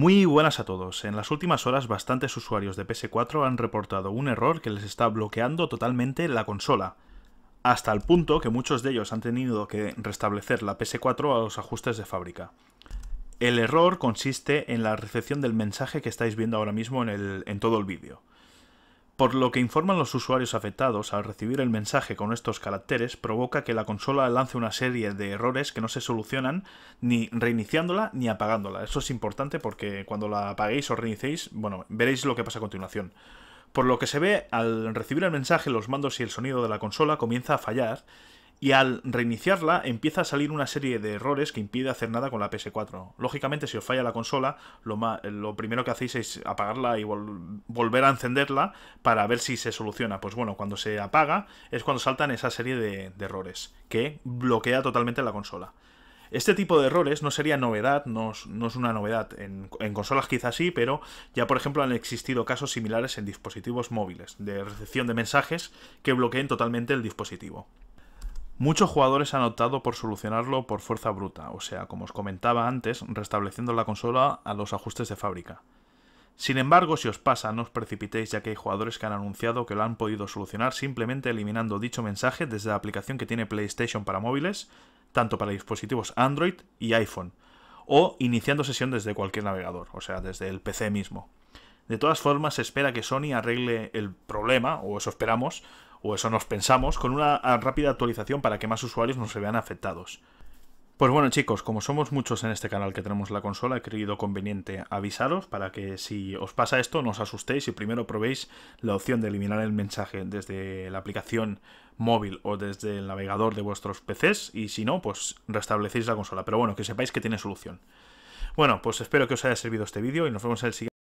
Muy buenas a todos. En las últimas horas bastantes usuarios de PS4 han reportado un error que les está bloqueando totalmente la consola, hasta el punto que muchos de ellos han tenido que restablecer la PS4 a los ajustes de fábrica. El error consiste en la recepción del mensaje que estáis viendo ahora mismo en, en todo el vídeo. Por lo que informan los usuarios afectados, al recibir el mensaje con estos caracteres provoca que la consola lance una serie de errores que no se solucionan ni reiniciándola ni apagándola. Eso es importante porque cuando la apaguéis o reinicéis, bueno, veréis lo que pasa a continuación. Por lo que se ve, al recibir el mensaje, los mandos y el sonido de la consola comienza a fallar y al reiniciarla empieza a salir una serie de errores que impide hacer nada con la PS4. Lógicamente, si os falla la consola, lo, primero que hacéis es apagarla y volver a encenderla para ver si se soluciona. Pues bueno, cuando se apaga es cuando saltan esa serie de, errores que bloquea totalmente la consola. Este tipo de errores no sería novedad, no, es una novedad. en, consolas quizás sí, pero ya por ejemplo han existido casos similares en dispositivos móviles, de recepción de mensajes que bloqueen totalmente el dispositivo. Muchos jugadores han optado por solucionarlo por fuerza bruta, o sea, como os comentaba antes, restableciendo la consola a los ajustes de fábrica. Sin embargo, si os pasa, no os precipitéis ya que hay jugadores que han anunciado que lo han podido solucionar simplemente eliminando dicho mensaje desde la aplicación que tiene PlayStation para móviles, tanto para dispositivos Android y iPhone, o iniciando sesión desde cualquier navegador, o sea, desde el PC mismo. De todas formas, se espera que Sony arregle el problema, o eso esperamos, o eso nos pensamos, con una rápida actualización para que más usuarios no se vean afectados. Pues bueno chicos, como somos muchos en este canal que tenemos la consola, he creído conveniente avisaros para que si os pasa esto no os asustéis y primero probéis la opción de eliminar el mensaje desde la aplicación móvil o desde el navegador de vuestros PCs y si no, pues restablecéis la consola. Pero bueno, que sepáis que tiene solución. Bueno, pues espero que os haya servido este vídeo y nos vemos en el siguiente.